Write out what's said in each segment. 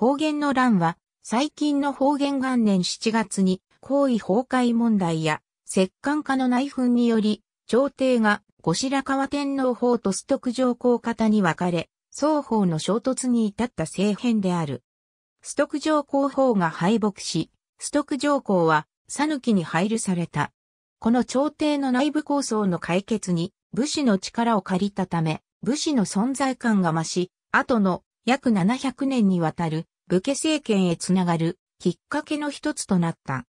方言の乱は、最近の方言元年7月に、皇位崩壊問題や、摂関家の内紛により、朝廷が後白河天皇法と須徳上皇方に分かれ、双方の衝突に至った政変である。須徳上皇法が敗北し、須徳上皇は、讃岐に配慮された。この朝廷の内部構想の解決に、武士の力を借りたため、武士の存在感が増し、後の約700年にわたる武家政権へつながるきっかけの一つとなった。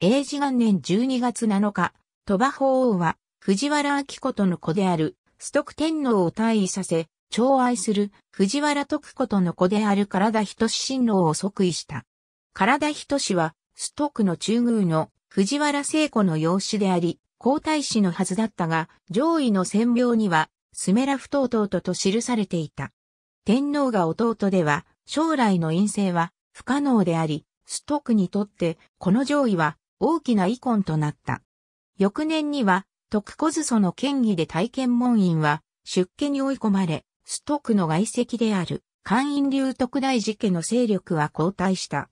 英治元年12月7日、鳥羽法王は藤原明子との子である崇徳天皇を退位させ、寵愛する藤原徳子との子である体仁親王を即位した。体仁は、崇徳の中宮の藤原聖子の養子であり、皇太子のはずだったが、上位の戦病には、スメラフ等々と記されていた。天皇が弟では、将来の陰性は不可能であり、ストックにとってこの上位は大きな遺恨となった。翌年には、徳小津その県議で体験門院は出家に追い込まれ、ストックの外籍である官員流特大寺家の勢力は後退した。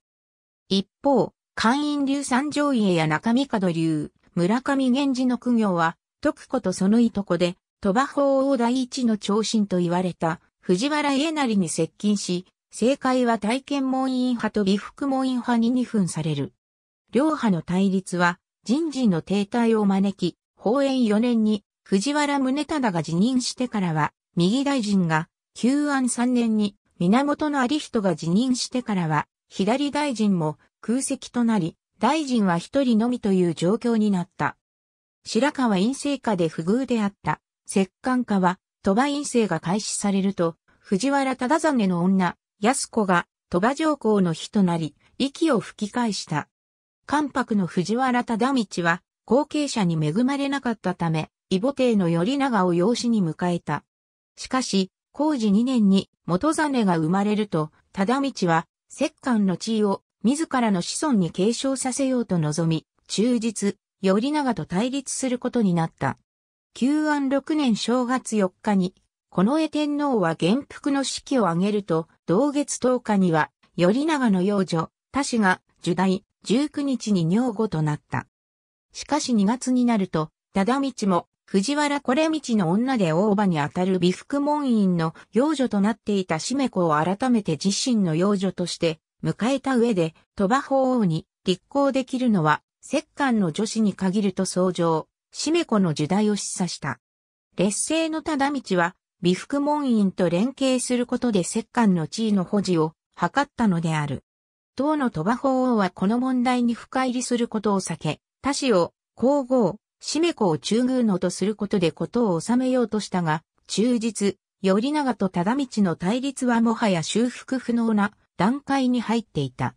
一方、官員流三条家や中三角流、村上源氏の苦行は、徳子とそのいとこで、鳥羽法王第一の長身と言われた藤原家成に接近し、正解は体験門院派と美福門院派に2分される。両派の対立は人事の停滞を招き、法円4年に藤原宗忠が辞任してからは、右大臣が、旧安3年に源有人が辞任してからは、左大臣も空席となり、大臣は一人のみという状況になった。白河院政下で不遇であった、摂関家は、鳥羽院政が開始されると、藤原忠真の女、安子が鳥羽上皇の日となり、息を吹き返した。関白の藤原忠道は、後継者に恵まれなかったため、異母帝の頼長を養子に迎えた。しかし、工事2年に元真が生まれると、忠道は、摂関の地位を自らの子孫に継承させようと望み、忠実、頼長と対立することになった。旧安6年正月4日に、近衛天皇は元服の式を挙げると、同月10日には、頼長の幼女、田氏が、受代、19日に女房となった。しかし2月になると、忠道も、藤原これ道の女で大場にあたる美福門院の幼女となっていたしめ子を改めて自身の幼女として迎えた上で、鳥羽法王に立候できるのは、摂関の女子に限ると相乗、しめ子の時代を示唆した。劣勢の忠道は、美福門院と連携することで摂関の地位の保持を図ったのである。当の鳥羽法はこの問題に深入りすることを避け、他氏を、皇后、締め子を中宮のとすることでことを収めようとしたが、忠実、頼長と忠道の対立はもはや修復不能な段階に入っていた。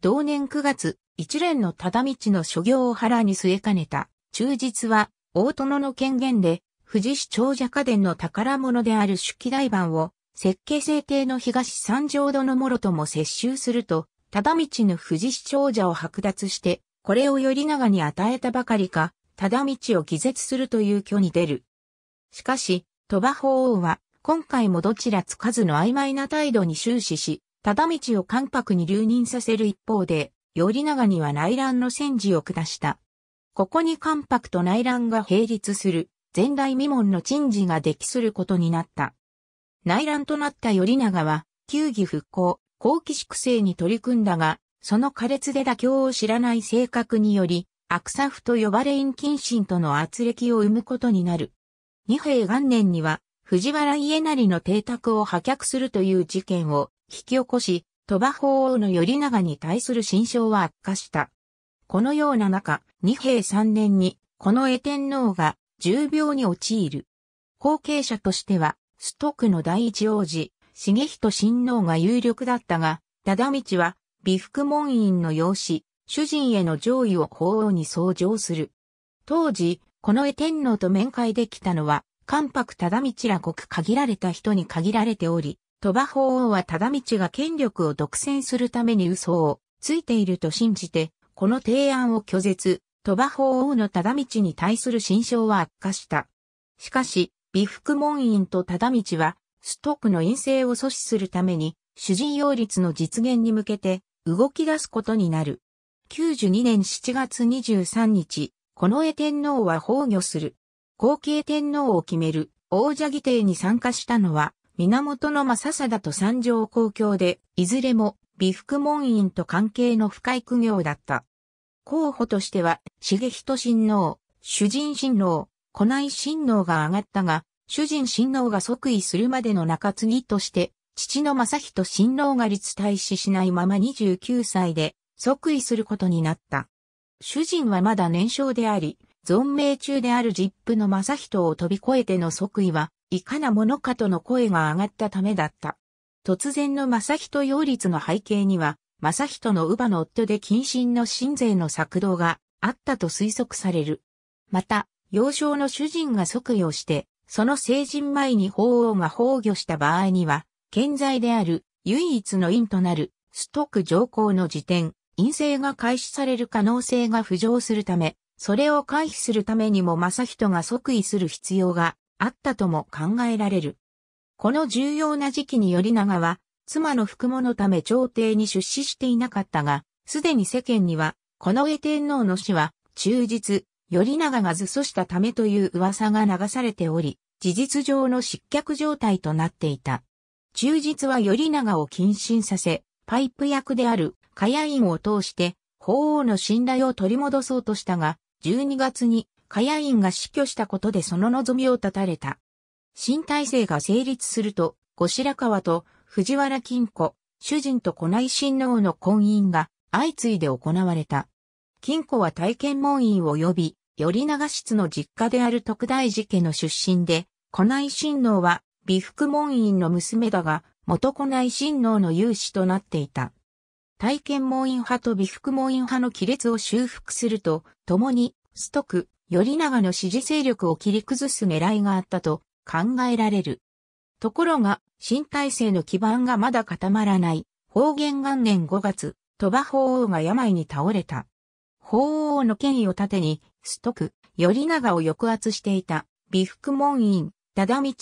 同年9月、一連の忠道の諸行を腹に据えかねた、忠実は、大殿の権限で、富士市長者家電の宝物である手記台盤を、設計制定の東三条殿のもろとも接収すると、忠道の富士市長者を剥奪して、これを頼長に与えたばかりか、忠道を偽絶するという虚に出る。しかし、鳥羽法王は、今回もどちらつかずの曖昧な態度に終始し、忠道を関白に留任させる一方で、頼長には内乱の戦時を下した。ここに関白と内乱が並立する前代未聞の珍事ができすることになった。内乱となった頼長は、球技復興、後期粛清に取り組んだが、その苛烈で妥協を知らない性格により、悪作夫と呼ばれ陰謹慎との圧力を生むことになる。二平元年には、藤原家成の邸宅を破却するという事件を引き起こし、鳥羽法王の頼長に対する心象は悪化した。このような中、二平三年に、この絵天皇が重病に陥る。後継者としては、ストクの第一王子、重人親王が有力だったが、忠道は、美福門院の養子、主人への上位を法王に相乗する。当時、この絵天皇と面会できたのは、関白忠道らごく限られた人に限られており、鳥羽法王は忠道が権力を独占するために嘘をついていると信じて、この提案を拒絶、鳥羽法王の忠道に対する心象は悪化した。しかし、美福門院と忠道は、ストックの陰性を阻止するために、主人擁立の実現に向けて、動き出すことになる。92年7月23日、近衛天皇は崩御する。後継天皇を決める、王者議定に参加したのは、源正貞と三条公共で、いずれも、美福門院と関係の深い苦行だった。候補としては、重人親王、主人親王、古内親王が上がったが、主人親王が即位するまでの中継ぎとして、父の正人親王が立退死しないまま29歳で即位することになった。主人はまだ年少であり、存命中であるジップの正人を飛び越えての即位は、いかなものかとの声が上がったためだった。突然の正人擁立の背景には、正人の乳母の夫で近親の親税の策動があったと推測される。また、幼少の主人が即位をして、その成人前に法王が崩御した場合には、健在である唯一の院となるストック上皇の辞典、陰性が開始される可能性が浮上するため、それを回避するためにも正人が即位する必要があったとも考えられる。この重要な時期により長は、妻の服務のため朝廷に出資していなかったが、すでに世間には、この上天皇の死は、忠実、頼長が図書したためという噂が流されており、事実上の失脚状態となっていた。忠実は頼長を謹慎させ、パイプ役であるカヤインを通して、法王の信頼を取り戻そうとしたが、12月にカヤインが死去したことでその望みを絶たれた。新体制が成立すると、後白河と藤原金庫、主人と古内親王の婚姻が相次いで行われた。金庫は体験門院及び、頼長室の実家である徳大寺家の出身で、古内親王は、美福門院の娘だが、元古内親王の有志となっていた。体験門院派と美福門院派の亀裂を修復すると、共に、ストク、頼長の支持勢力を切り崩す狙いがあったと考えられる。ところが、新体制の基盤がまだ固まらない、方言元年5月、鳥羽法王が病に倒れた。法王の権威を盾に、ストク、頼長を抑圧していた、美福門院、忠道、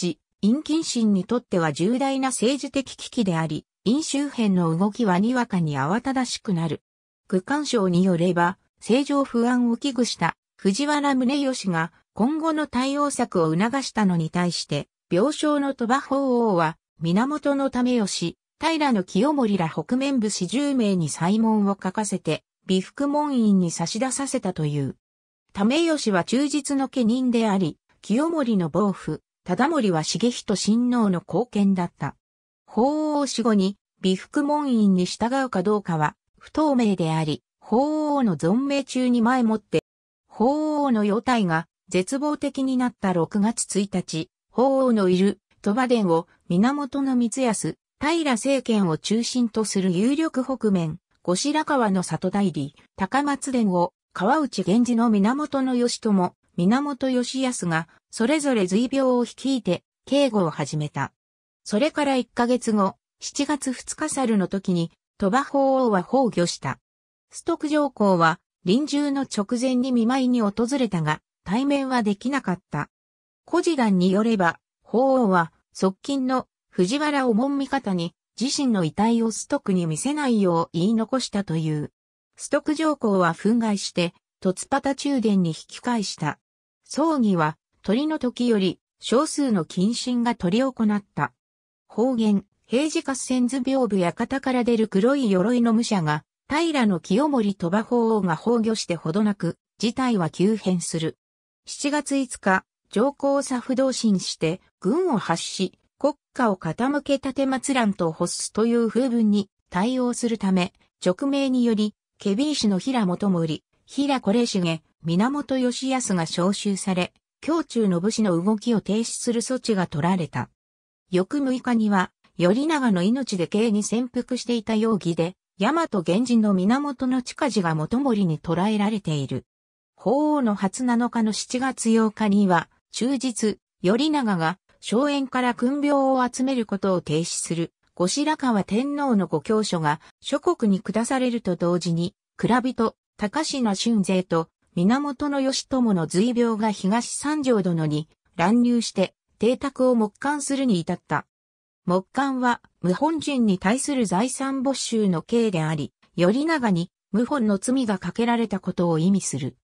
陰近心にとっては重大な政治的危機であり、陰周辺の動きはにわかに慌ただしくなる。区間省によれば、政情不安を危惧した藤原宗義が今後の対応策を促したのに対して、病床の鳥羽法王は源のたよし、平の清盛ら北面武士10名に祭文を書かせて、美福門院に差し出させたという。たよしは忠実の家人であり、清盛の暴父、忠盛は重人親王の貢献だった。法王死後に、美福門院に従うかどうかは、不透明であり、法王の存命中に前もって、法王の容体が絶望的になった6月1日、法王のいる鳥羽伝を源の光康、平政権を中心とする有力北面、後白河の里代理、高松伝を川内源氏の源義朝、源義康が、それぞれ随病を率いて、警護を始めた。それから1ヶ月後、7月2日猿の時に、鳥羽法王は崩御した。ストク上皇は、臨終の直前に見舞いに訪れたが、対面はできなかった。古事団によれば、法皇は、側近の藤原おもん味方に、自身の遺体をストックに見せないよう言い残したという。ストック上皇は憤慨して、突端中殿に引き返した。葬儀は、鳥の時より、少数の謹慎が取り行った。方言、平時合戦図屏風館から出る黒い鎧の武者が、平の清盛鳥羽法王が崩御してほどなく、事態は急変する。7月5日、上皇作不動心して、軍を発し、国家を傾け立てら乱と発すという風文に対応するため、直命により、ケビー氏の平元森、平これしげ、源義康が召集され、胸中の武士の動きを停止する措置が取られた。翌6日には、頼長の命で刑に潜伏していた容疑で、大和源氏の源の近地が元森に捕らえられている。法皇の初7日の7月8日には、忠実、頼長が荘園から訓病を集めることを停止する、後白河天皇のご教書が諸国に下されると同時に、蔵人、高品春勢と源義朝の随病が東三条殿に乱入して邸宅を木管するに至った。木管は無本人に対する財産没収の刑であり、頼長に無本の罪がかけられたことを意味する。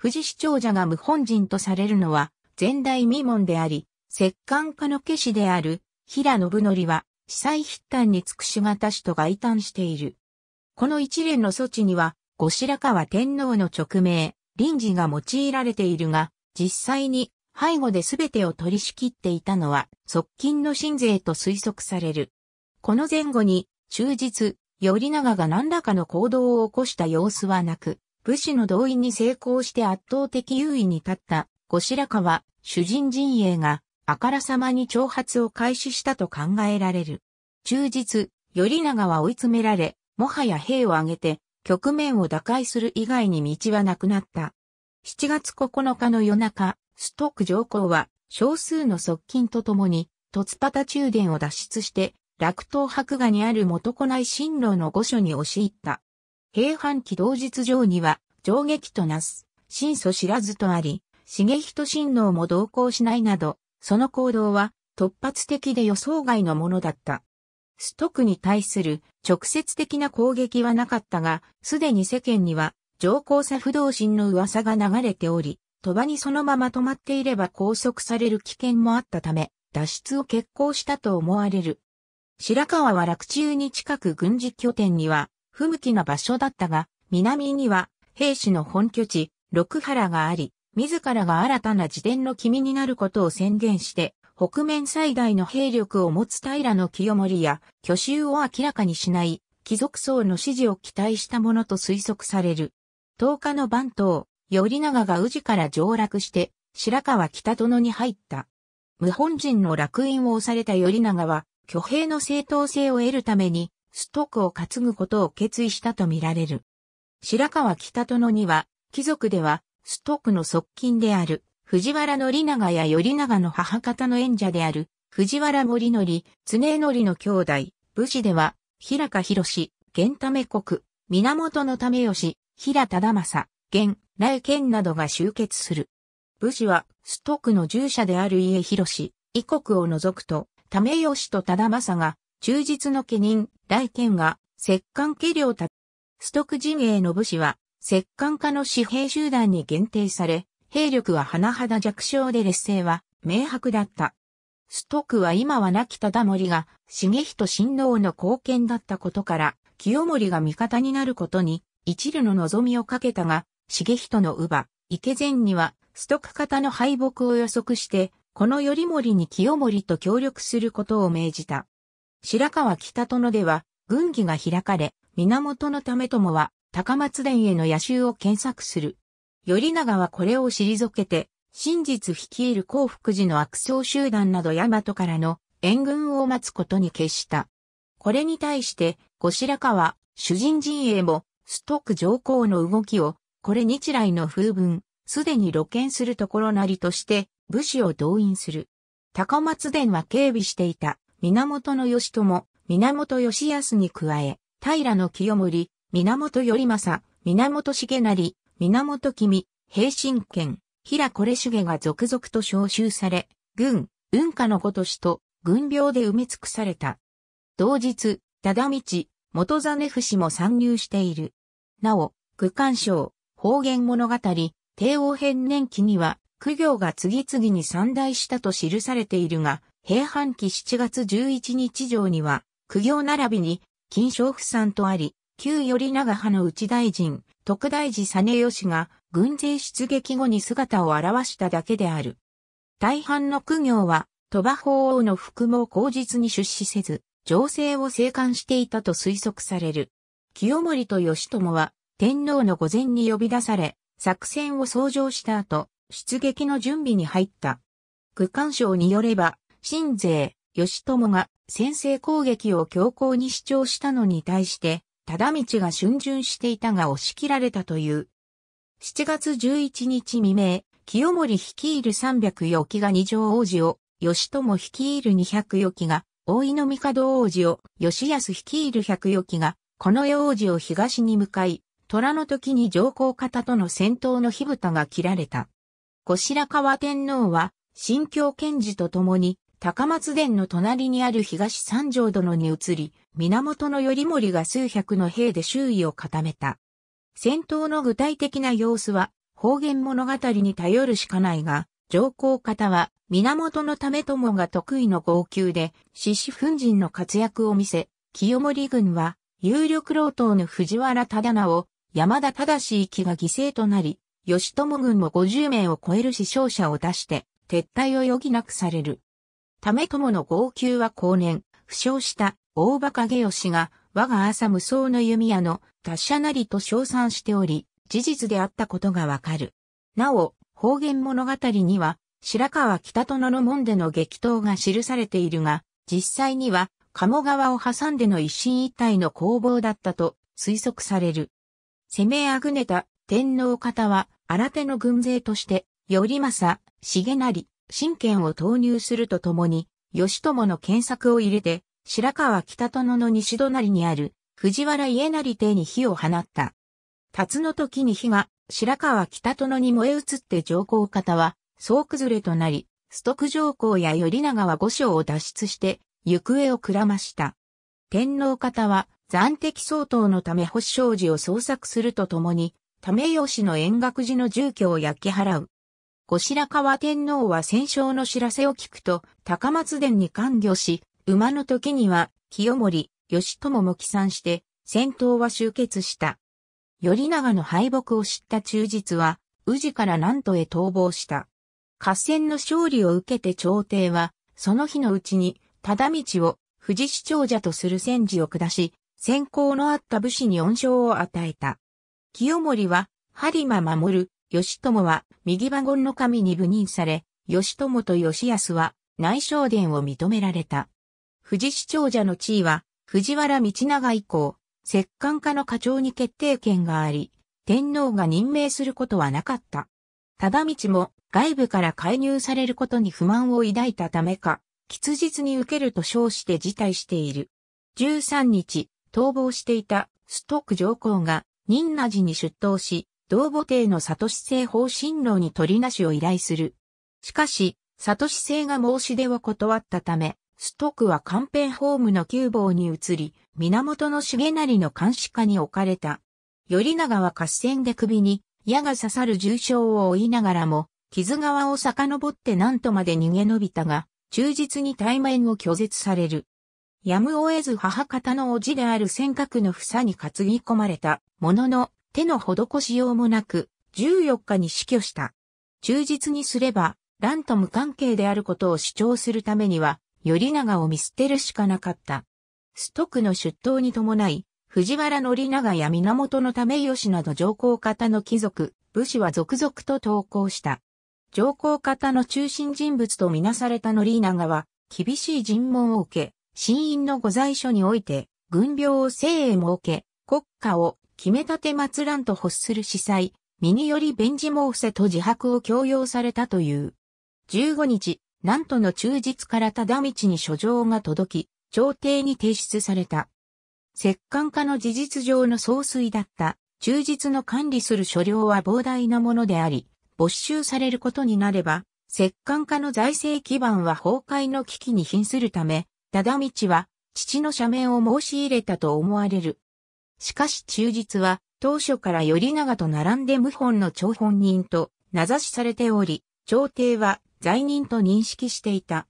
富士市長者が無本人とされるのは前代未聞であり、摂関家の家氏である平信則は、司祭筆端に尽くしがと外端している。この一連の措置には、後白河天皇の勅命、臨時が用いられているが、実際に背後で全てを取り仕切っていたのは、側近の神税と推測される。この前後に、忠実、頼長が何らかの行動を起こした様子はなく、武士の動員に成功して圧倒的優位に立った、後白河、主人陣営が、あからさまに挑発を開始したと考えられる。忠実、頼長は追い詰められ、もはや兵を挙げて、局面を打開する以外に道はなくなった。7月9日の夜中、ストック上皇は少数の側近と共に、突端中殿を脱出して、落東白河にある元来内新郎の御所に押し入った。平反期同日上には、上撃となす、真祖知らずとあり、茂人新郎も同行しないなど、その行動は突発的で予想外のものだった。ストクに対する直接的な攻撃はなかったが、すでに世間には上皇さ不動心の噂が流れており、鳥羽にそのまま止まっていれば拘束される危険もあったため、脱出を決行したと思われる。白川は落中に近く軍事拠点には不向きな場所だったが、南には兵士の本拠地、六原があり、自らが新たな自伝の君になることを宣言して、北面最大の兵力を持つ平の清盛や、巨州を明らかにしない、貴族層の支持を期待したものと推測される。10日の番頭、頼長が宇治から上洛して、白川北殿に入った。無本人の落印を押された頼長は、挙兵の正当性を得るために、ストックを担ぐことを決意したとみられる。白川北殿には、貴族ではストックの側近である、藤原則長や頼長の母方の縁者である、藤原森則、常則の兄弟、武士では、平賀博士、源為国、源の為義、平忠政、源、内県などが集結する。武士は、ストックの従者である家広氏、異国を除くと、為義と忠政が、忠実の家人、来県が、摂関家領た。ストック陣営の武士は、摂関家の私兵集団に限定され、兵力は甚だ弱小で劣勢は明白だった。ストックは今は亡き忠盛が重人親王の貢献だったことから、清盛が味方になることに一縷の望みをかけたが、重人の乳母、池前にはストック方の敗北を予測して、この頼盛に清盛と協力することを命じた。白川北殿では、軍議が開かれ、源の為もは高松殿への野衆を検索する。頼長はこれを退けて、真実率いる幸福寺の悪僧集団など大和からの援軍を待つことに決した。これに対して、後白河、主人陣営も、ストック上皇の動きを、これ日来の風文、すでに露見するところなりとして、武士を動員する。高松殿は警備していた、源義朝、源義康に加え、平清盛、源頼政、源重成、源君、平信権、平これ重が続々と召集され、軍、運下のごとしと、軍病で埋め尽くされた。同日、忠道、元実伏も参入している。なお、区間賞、方言物語、帝王編年期には、苦行が次々に散大したと記されているが、平半期7月11日上には、苦行並びに、金賞不散とあり、旧頼長派の内大臣、徳大寺実義が軍勢出撃後に姿を現しただけである。大半の苦行は、鳥羽法王の服も口実に出資せず、情勢を静観していたと推測される。清盛と義朝は、天皇の御前に呼び出され、作戦を創上した後、出撃の準備に入った。区間省によれば、新税、義朝が先制攻撃を強行に主張したのに対して、忠道が春巡していたが押し切られたという。7月11日未明、清盛率いる300余騎が二条王子を、義友率いる200余騎が、大井の帝王子を、義康率いる100余騎が、この世王子を東に向かい、虎の時に上皇方との戦闘の火蓋が切られた。後白河天皇は、新京賢治と共に、高松殿の隣にある東三条殿に移り、源頼盛が数百の兵で周囲を固めた。戦闘の具体的な様子は、方言物語に頼るしかないが、上皇方は、源の為友が得意の号泣で、獅子奮陣の活躍を見せ、清盛軍は、有力老党の藤原忠直、山田忠きが犠牲となり、吉友軍も50名を超える死傷者を出して、撤退を余儀なくされる。ため友の号泣は後年、負傷した大馬影義が我が朝無双の弓矢の達者なりと称賛しており、事実であったことがわかる。なお、方言物語には、白川北殿の門での激闘が記されているが、実際には、鴨川を挟んでの一進一退の攻防だったと推測される。攻めあぐねた天皇方は、新手の軍勢として、頼政、重成、神剣を投入するとともに、義友の検索を入れて、白川北殿の西隣にある藤原家成邸に火を放った。辰の時に火が白川北殿に燃え移って上皇方は総崩れとなり、須徳上皇や頼長は御所を脱出して行方をくらました。天皇方は暫敵相当のため保守商事を捜索するとともに、為吉の円覚寺の住居を焼き払う。後白河天皇は戦勝の知らせを聞くと、高松殿に関御し、馬の時には、清盛、義朝も帰参して、戦闘は終結した。頼長の敗北を知った忠実は、宇治から南都へ逃亡した。合戦の勝利を受けて朝廷は、その日のうちに、忠道を、富士市長者とする戦時を下し、先行のあった武士に恩賞を与えた。清盛は、播磨守、る、義朝は右馬言の神に部任され、義朝と義康は内省殿を認められた。富士市長者の地位は、藤原道長以降、摂関家の課長に決定権があり、天皇が任命することはなかった。忠道も外部から介入されることに不満を抱いたためか、喫日に受けると称して辞退している。13日、逃亡していたストック上皇が仁和寺に出頭し、同母帝の里市政方針論に取りなしを依頼する。しかし、里市政が申し出を断ったため、ストックは官編ホームの旧房に移り、源重成の監視下に置かれた。頼長は合戦で首に矢が刺さる重傷を負いながらも、傷川を遡って何とまで逃げ延びたが、忠実に対面を拒絶される。やむを得ず母方の叔父である尖閣の房に担ぎ込まれたものの、手の施しようもなく、14日に死去した。忠実にすれば、乱と無関係であることを主張するためには、頼長を見捨てるしかなかった。ストクの出頭に伴い、藤原則長や源のため義など上皇方の貴族、武士は続々と投降した。上皇方の中心人物とみなされた則長は、厳しい尋問を受け、新院の御在所において、軍病を生へ設け、国家を決めたて祭らんと欲する司祭、身により便事毛布ーと自白を強要されたという。15日、南都の忠実から忠道に書状が届き、朝廷に提出された。摂関家の事実上の総帥だった、忠実の管理する所領は膨大なものであり、没収されることになれば、摂関家の財政基盤は崩壊の危機に瀕するため、忠道は、父の赦免を申し入れたと思われる。しかし忠実は、当初から頼長と並んで謀反の張本人と名指しされており、朝廷は罪人と認識していた。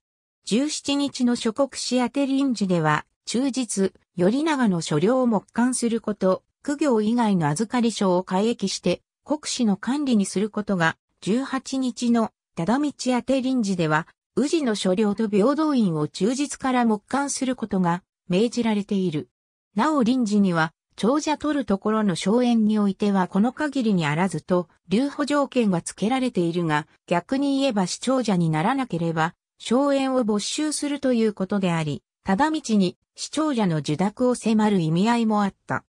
17日の諸国市宛臨時では、忠実、頼長の所領を木管すること、苦行以外の預かり書を改易して、国史の管理にすることが、18日の忠道宛臨時では、宇治の所領と平等院を忠実から木管することが命じられている。なお臨時には、長者取るところの荘園においてはこの限りにあらずと、留保条件は付けられているが、逆に言えば市長者にならなければ、荘園を没収するということであり、ただ道に市長者の受諾を迫る意味合いもあった。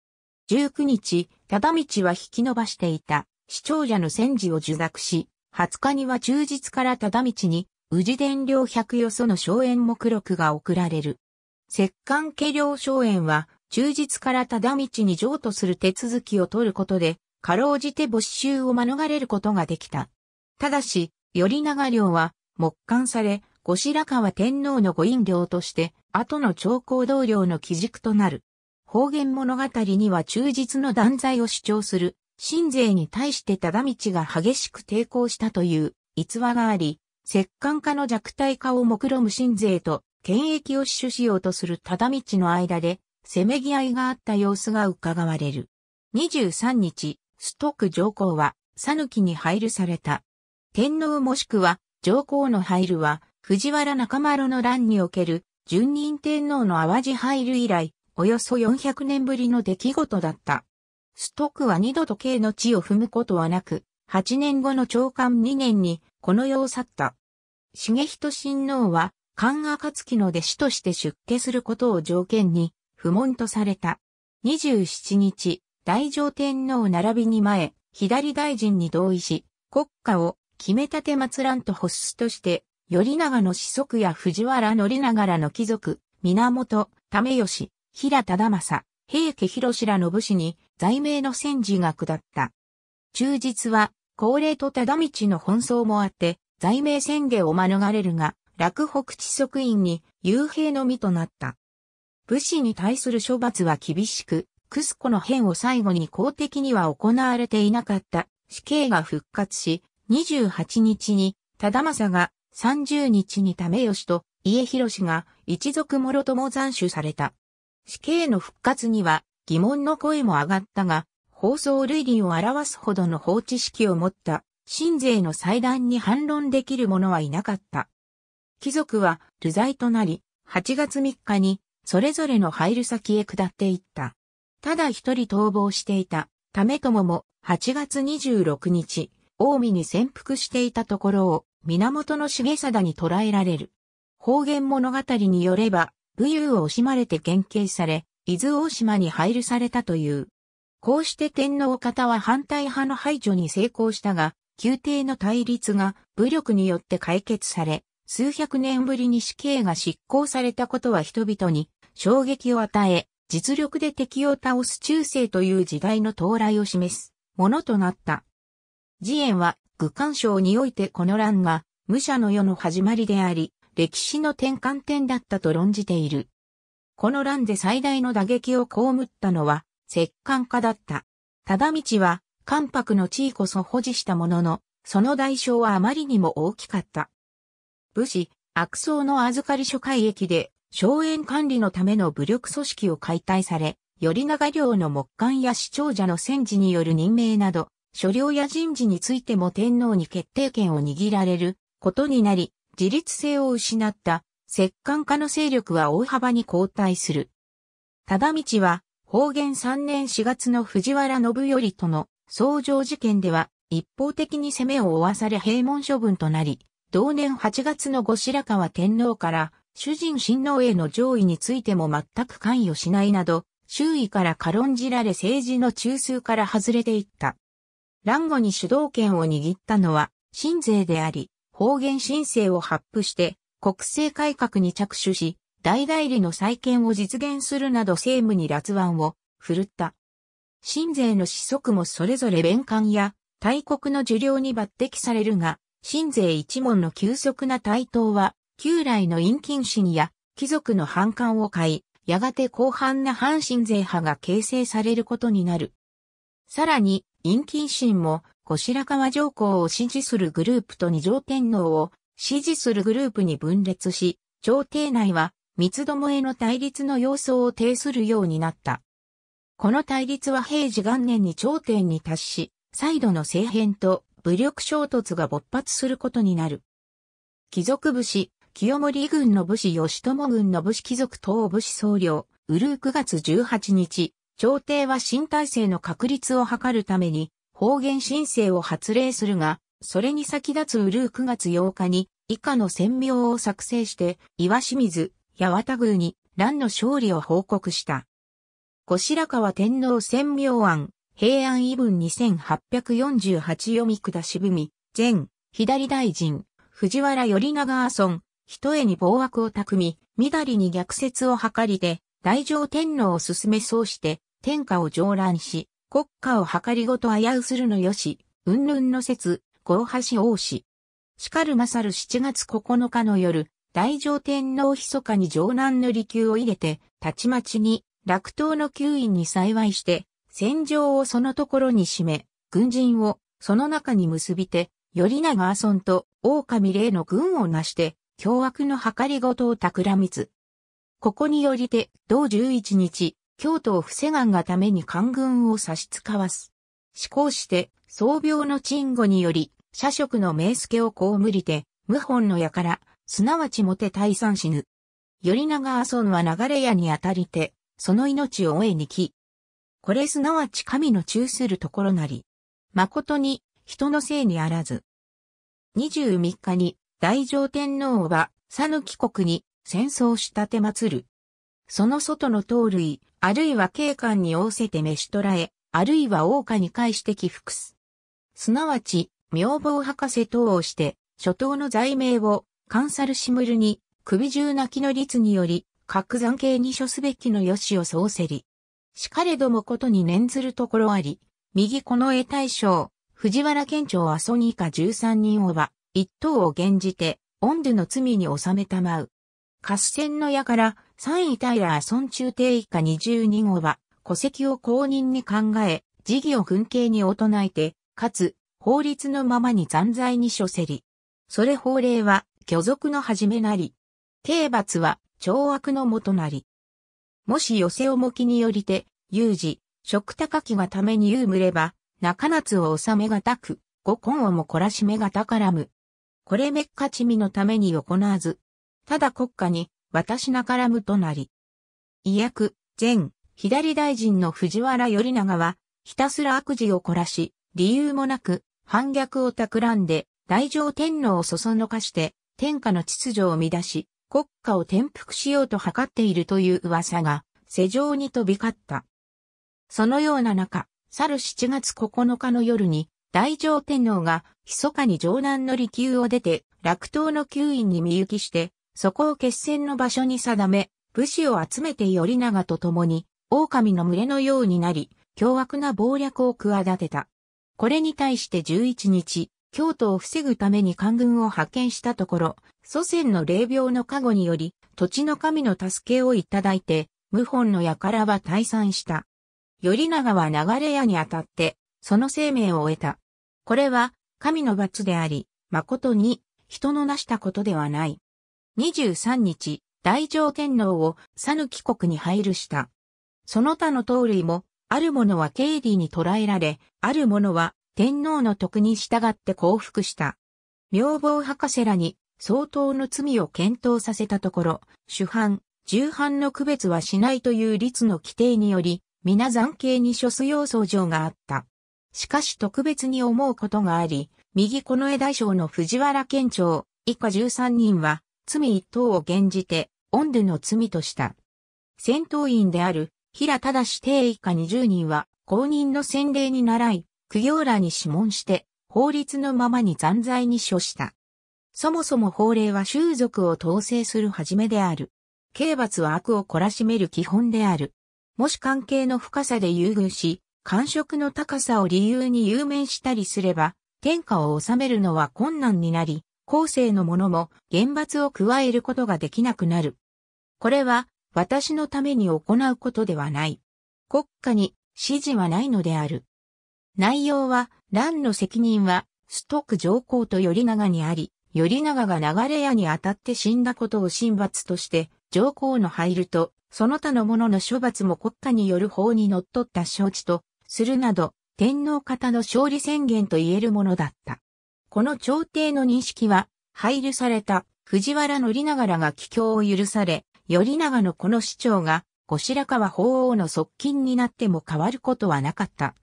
19日、ただ道は引き延ばしていた、市長者の戦時を受諾し、20日には忠実からただ道に、宇治伝領百よその荘園目録が送られる。石棺家領荘園は、忠実から忠道に譲渡する手続きを取ることで、かろうじて没収を免れることができた。ただし、頼長領は、木管され、後白河天皇の御飲領として、後の長江同領の基軸となる。方言物語には忠実の断罪を主張する、新税に対して忠道が激しく抵抗したという逸話があり、摂関家の弱体化を目論む新税と、権益を死守しようとする忠道の間で、せめぎ合いがあった様子が伺われる。23日、ストック上皇は、さぬきに配慮された。天皇もしくは、上皇の配慮は、藤原中丸の乱における、順任天皇の淡路配慮以来、およそ400年ぶりの出来事だった。ストックは二度と刑の地を踏むことはなく、8年後の長官2年に、この世を去った。茂人親王は、関暁の弟子として出家することを条件に、不問とされた。27日、大乗天皇並びに前、左大臣に同意し、国家を決めたてらんと発出として、頼長の子息や藤原則長らの貴族、源、為義、平忠政、平家広らの武士に、罪名の戦時が下った。忠実は、高齢と忠道の奔走もあって、罪名宣言を免れるが、落北地則院に幽閉の身となった。武士に対する処罰は厳しく、クスコの変を最後に公的には行われていなかった死刑が復活し、28日に、忠政が30日に為義と家広が一族諸とも斬首された。死刑の復活には疑問の声も上がったが、放送類理を表すほどの法知識を持った新税の祭壇に反論できる者はいなかった。貴族は流罪となり、8月3日にそれぞれの入る先へ下っていった。ただ一人逃亡していた、為とも8月26日、近江に潜伏していたところを源重貞に捕らえられる。方言物語によれば、武勇を惜しまれて減刑され、伊豆大島に配流されたという。こうして天皇方は反対派の排除に成功したが、宮廷の対立が武力によって解決され、数百年ぶりに死刑が執行されたことは人々に衝撃を与え、実力で敵を倒す中世という時代の到来を示すものとなった。慈円は、愚官賞においてこの乱が、武者の世の始まりであり、歴史の転換点だったと論じている。この乱で最大の打撃を被ったのは、摂関家だった。忠道は、関白の地位こそ保持したものの、その代償はあまりにも大きかった。武士、悪僧の預かり諸海役で荘園管理のための武力組織を解体され、頼長領の木管や市長者の戦時による任命など、所領や人事についても天皇に決定権を握られることになり、自立性を失った摂関化の勢力は大幅に後退する。忠道は、方言3年4月の藤原信頼との創上事件では、一方的に攻めを負わされ閉門処分となり、同年8月の後白河天皇から主人親王への上位についても全く関与しないなど、周囲から軽んじられ政治の中枢から外れていった。乱後に主導権を握ったのは、新税であり、方言申請を発布して、国政改革に着手し、大代理の再建を実現するなど政務に辣腕を振るった。新税の子息もそれぞれ弁官や大国の受領に抜擢されるが、新税一門の急速な台頭は旧来の陰近心や貴族の反感を買い、やがて広範な阪神税派が形成されることになる。さらに、陰近心も、後白河上皇を支持するグループと二条天皇を支持するグループに分裂し、朝廷内は三つどもへの対立の様相を呈するようになった。この対立は平治元年に朝廷に達し、再度の政変と武力衝突が勃発することになる。貴族武士、清盛軍の武士吉友軍の武士貴族等武士総領、ウルー9月18日、朝廷は新体制の確立を図るために、方言申請を発令するが、それに先立つウルー9月8日に、以下の戦名を作成して、岩清水、八幡宮に、乱の勝利を報告した。後白河天皇戦名案、平安異文2848読み下し文、前、左大臣、藤原頼長阿孫、一重に暴悪を巧み、緑りに逆説を図りで、大乗天皇を進めそうして、天下を上乱し、国家を図りごと危うするのよし、云々の説、合橋王子。しかるまさる七月九日の夜、大乗天皇密かに城南の利休を入れて、たちまちに、落党の吸院に幸いして、戦場をそのところに締め、軍人をその中に結びて、頼長阿と狼霊の軍を成して、凶悪の計りごとを企みず。ここによりて、同11日、京都を防がんがために官軍を差し使わす。思考して、僧病の鎮護により、社職の名助をこうむりて、謀反の矢から、すなわちもて退散死ぬ。頼長阿孫は流れ矢にあたりて、その命を終えにき。これすなわち神の中するところなり。誠に、人のせいにあらず。23日に、大乗天皇は、野岐国に戦争したて祀る。その外の盗塁、あるいは警官に仰せて召し捕らえ、あるいは王家に返して寄付す。すなわち、妙法博士等をして、諸党の罪名を、カンサルシムルに、首中泣きの律により、格残系に処すべきのよしをそうせり。しかれどもことに念ずるところあり、右この絵大将、藤原県庁阿蘇に以下13人をは、一等を厳じて、恩での罪に収めたまう。合戦の矢から、三位タイラー村中帝以下二十二号は、戸籍を公認に考え、事義を軍刑に唱えて、かつ、法律のままに残罪に処せり。それ法令は、虚俗の始めなり。刑罰は、懲悪のもとなり。もし寄せ重きによりて、有事、食高きがために有むれば、中夏を収めがたく、五根をも懲らしめがたからむ。これめっかちみのために行わず、ただ国家に、私なからむとなり。医薬、前、左大臣の藤原頼長は、ひたすら悪事を凝らし、理由もなく、反逆を企んで、大乗天皇をそそのかして、天下の秩序を乱し、国家を転覆しようと図っているという噂が、世上に飛び交った。そのような中、去る7月9日の夜に、大乗天皇が、密かに城南の離宮を出て、落東の旧院に見行きして、そこを決戦の場所に定め、武士を集めて頼長と共に、狼の群れのようになり、凶悪な暴略を企てた。これに対して11日、京都を防ぐために官軍を派遣したところ、祖先の霊病の加護により、土地の神の助けをいただいて、謀反の輩は退散した。頼長は流れ屋にあたって、その生命を得た。これは神の罰であり、誠に人のなしたことではない。23日、大乗天皇を讃岐国に配慮した。その他の盗塁も、ある者は経理に捕らえられ、ある者は天皇の徳に従って降伏した。明房博士らに相当の罪を検討させたところ、主犯、重犯の区別はしないという律の規定により、皆残刑に処す要相上があった。しかし特別に思うことがあり、右近衛大将の藤原県庁以下13人は、罪一等を厳じて、恩での罪とした。戦闘員である、平忠志定以下20人は、公認の先例に習い、苦行らに諮問して、法律のままに残罪に処した。そもそも法令は習俗を統制するはじめである。刑罰は悪を懲らしめる基本である。もし関係の深さで優遇し、感触の高さを理由に有名したりすれば、天下を治めるのは困難になり、後世の者も厳罰を加えることができなくなる。これは私のために行うことではない。国家に指示はないのである。内容は、乱の責任は、ストック上皇と頼長にあり、頼長が流れ屋に当たって死んだことを神罰として、上皇の入ると、その他の者の処罰も国家による法に則っった承知とするなど、天皇方の勝利宣言と言えるものだった。この朝廷の認識は、配慮された藤原則長らが帰郷を許され、頼長のこの市長が、後白河法皇の側近になっても変わることはなかった。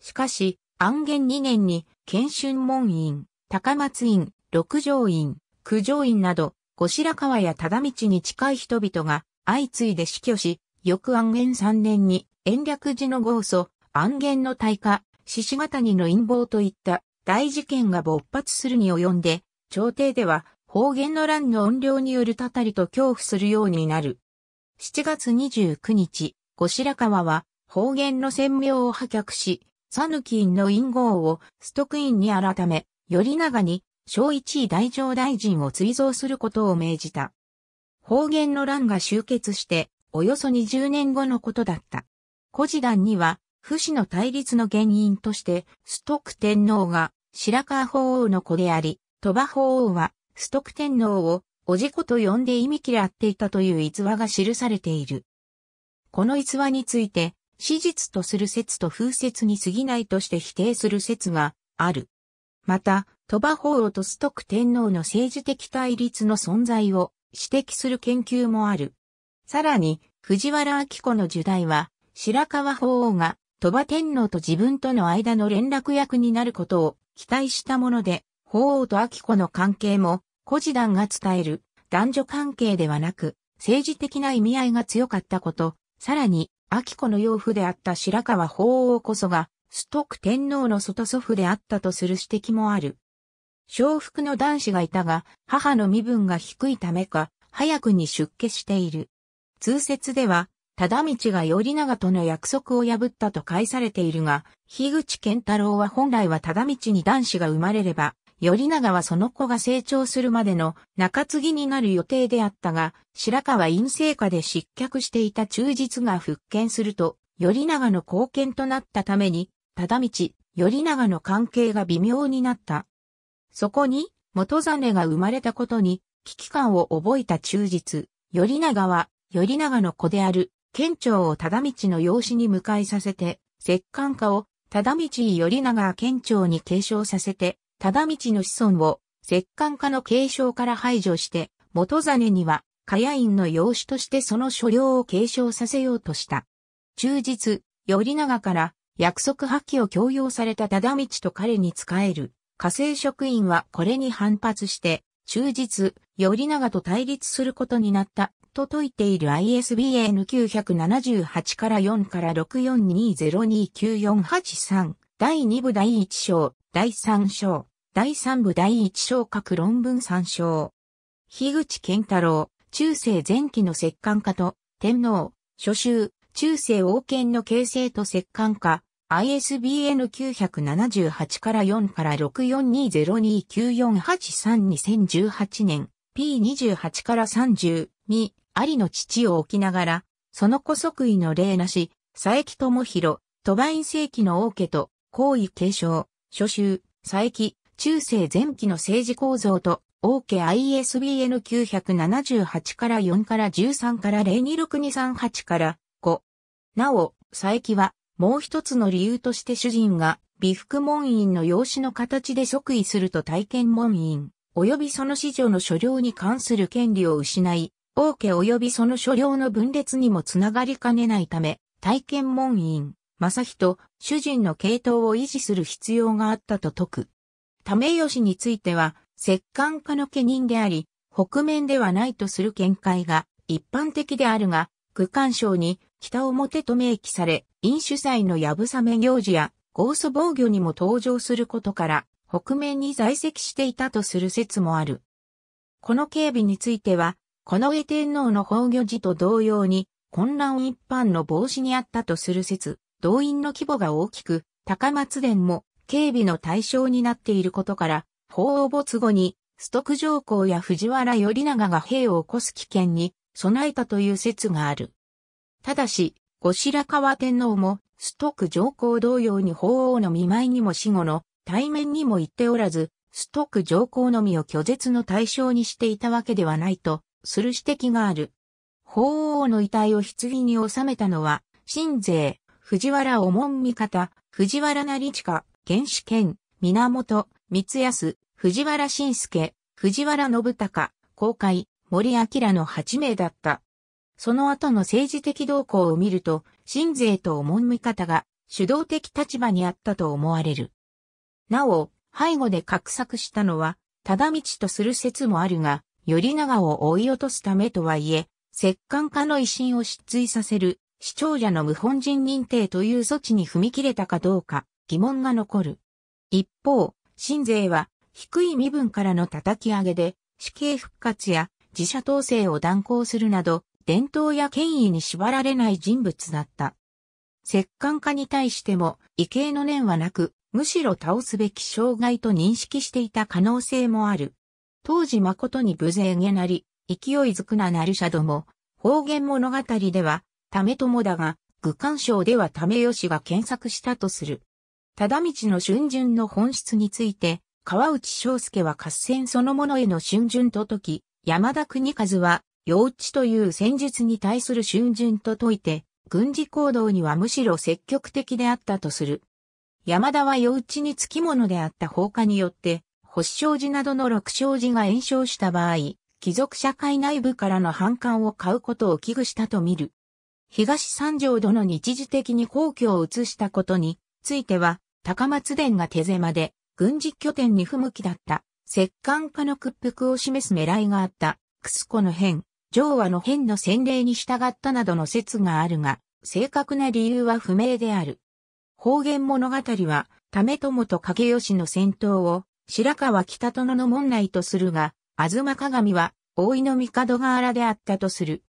しかし、安元2年に、謙春門院、高松院、六条院、九条院など、後白河や忠道に近い人々が相次いで死去し、翌安元3年に延暦寺の豪祖、暗言の大火、獅子型にの陰謀といった大事件が勃発するに及んで、朝廷では方言の乱の音量によるたたりと恐怖するようになる。7月29日、後白河は方言の鮮明を破却し、サヌキンの陰謀をストクインに改め、より長に小一位大乗大臣を追贈することを命じた。方言の乱が終結して、およそ20年後のことだった。古事団には、不死の対立の原因として、ストク天皇が白川法皇の子であり、鳥羽法皇はストク天皇をおじこと呼んで意味嫌っていたという逸話が記されている。この逸話について、史実とする説と風説に過ぎないとして否定する説がある。また、鳥羽法皇とストク天皇の政治的対立の存在を指摘する研究もある。さらに、藤原明子の時代は、白川法皇が鳥羽天皇と自分との間の連絡役になることを期待したもので、法皇と秋子の関係も、古事団が伝える男女関係ではなく、政治的な意味合いが強かったこと、さらに、秋子の養父であった白川法皇こそが、ストック天皇の外祖父であったとする指摘もある。小福の男子がいたが、母の身分が低いためか、早くに出家している。通説では、忠道が頼長との約束を破ったと返されているが、樋口健太郎は本来は忠道に男子が生まれれば、頼長はその子が成長するまでの中継ぎになる予定であったが、白川院政下で失脚していた忠実が復権すると、頼長の貢献となったために、忠道、頼長の関係が微妙になった。そこに、元真が生まれたことに、危機感を覚えた忠実、頼長は、頼長の子である、県庁を忠道の養子に迎えさせて、摂関家を忠道頼長県庁に継承させて、忠道の子孫を摂関家の継承から排除して、元真には、家屋院の養子としてその所領を継承させようとした。忠実、頼長から約束破棄を強要された忠道と彼に仕える、家政職員はこれに反発して、忠実、頼長と対立することになったと解いている ISBN 978から4から64202948第2部第1章、第3章、第3部第1章各論文参照。樋口健太郎、中世前期の摂関家と、天皇、諸州、中世王権の形成と摂関家、ISBN 978から4から6420294832 0 1 8年、P28 から30、2、ありの父を置きながら、その子即位の例なし、佐伯智弘、鳥羽院世紀の王家と、皇位継承、諸州、佐伯、中世前期の政治構造と、王家 ISBN 978から4から13から026238から5。なお、佐伯は、もう一つの理由として主人が、美福門院の養子の形で即位すると体験門院、及びその子女の所領に関する権利を失い、王家及びその所領の分裂にもつながりかねないため、大験門院、正人、主人の系統を維持する必要があったと説く。たよしについては、摂関家の家人であり、北面ではないとする見解が一般的であるが、区間省に北表と明記され、飲酒祭のやぶさめ行事や豪祖防御にも登場することから、北面に在籍していたとする説もある。この警備については、この上天皇の崩御時と同様に、混乱一般の防止にあったとする説、動員の規模が大きく、高松殿も警備の対象になっていることから、法を没後に、ストク上皇や藤原頼長が兵を起こす危険に備えたという説がある。ただし、後白河天皇も、ストク上皇同様に法王の見舞いにも死後の対面にも行っておらず、ストク上皇のみを拒絶の対象にしていたわけではないとする指摘がある。法王の遺体を棺に収めたのは、新税、藤原お門味方、藤原成近、原始権、源、三安、藤原信介、藤原信孝、公開、森明の8名だった。その後の政治的動向を見ると、新税とおみ味方が主導的立場にあったと思われる。なお、背後で画策したのは、ただ道とする説もあるが、頼長を追い落とすためとはいえ、摂関家の威信を失墜させる、視聴者の無本人認定という措置に踏み切れたかどうか、疑問が残る。一方、新税は、低い身分からの叩き上げで、死刑復活や自社統制を断行するなど、伝統や権威に縛られない人物だった。摂関家に対しても、畏敬の念はなく、むしろ倒すべき障害と認識していた可能性もある。当時誠に無勢げなり、勢いづくななるしゃども、方言物語では、ためともだが、愚官賞ではためよしが検索したとする。忠道の春巡の本質について、川内章介は合戦そのものへの春巡と解き、山田邦和は、幼稚という戦術に対する春巡と解いて、軍事行動にはむしろ積極的であったとする。山田は幼稚につきものであった放火によって、発祥寺などの六祥寺が炎症した場合、貴族社会内部からの反感を買うことを危惧したと見る。東三条殿に一時的に皇居を移したことについては、高松殿が手狭で軍事拠点に不向きだった、摂関家の屈服を示す狙いがあった、クスコの変、上和の変の洗礼に従ったなどの説があるが、正確な理由は不明である。方言物語は、為友と影吉の戦闘を白川北殿の門内とするが、ま鏡は、大井の帝河原であったとする。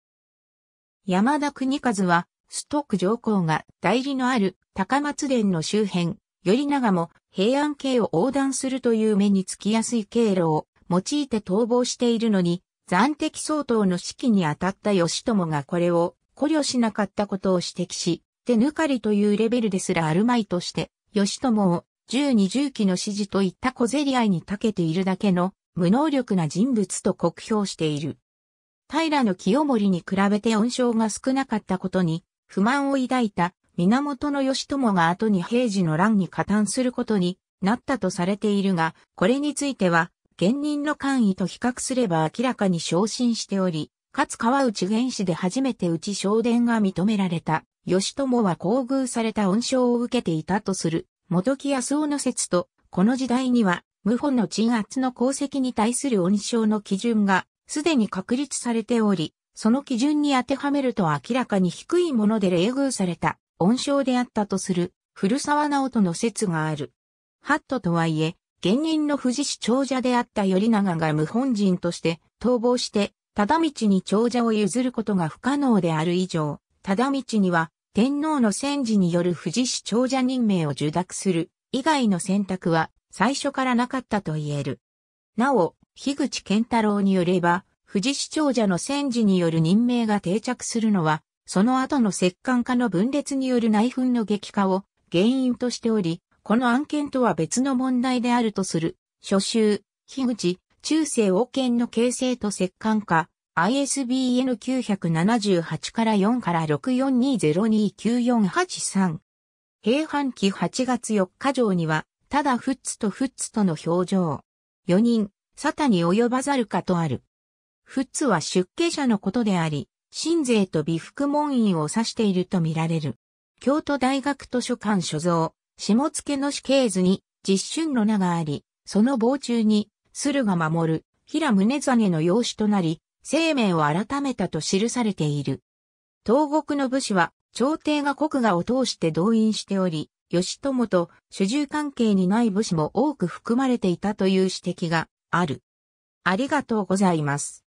山田国和は、ストック上皇が代理のある高松殿の周辺、頼長も平安京を横断するという目につきやすい経路を用いて逃亡しているのに、暫敵相当の指揮に当たった義友がこれを考慮しなかったことを指摘し、手抜かりというレベルですらあるまいとして、義友を十二重機の指示といった小競り合いに長けているだけの無能力な人物と酷評している。平の清盛に比べて恩賞が少なかったことに不満を抱いた源義朝が後に平治の乱に加担することになったとされているが、これについては、現任の官位と比較すれば明らかに昇進しており、かつ川内原氏で初めて内昇殿が認められた。義朝は厚遇された恩賞を受けていたとする元木康夫の説と、この時代には、無本の鎮圧の功績に対する恩賞の基準が、すでに確立されており、その基準に当てはめると明らかに低いもので冷遇された、恩賞であったとする、古沢直人の説がある。ハットとはいえ、現任の富士市長者であった頼長が無本人として逃亡して、忠道に長者を譲ることが不可能である以上、忠道には天皇の戦時による富士市長者任命を受諾する以外の選択は最初からなかったと言える。なお、樋口健太郎によれば、富士市長者の戦時による任命が定着するのは、その後の摂関化の分裂による内紛の激化を原因としており、この案件とは別の問題であるとする、初秋、樋口、中世王権の形成と摂関化、ISBN 978から4から64202948-3。平凡期8月4日上には、ただフッツとフッツとの表情。4人、サタに及ばざるかとある。フッツは出家者のことであり、新税と美福門院を指しているとみられる。京都大学図書館所蔵、下付の死刑図に、実春の名があり、その傍中に、駿河守る、平宗真の養子となり、生命を改めたと記されている。東国の武士は、朝廷が国画を通して動員しており、義友と主従関係にない武士も多く含まれていたという指摘がある。ありがとうございます。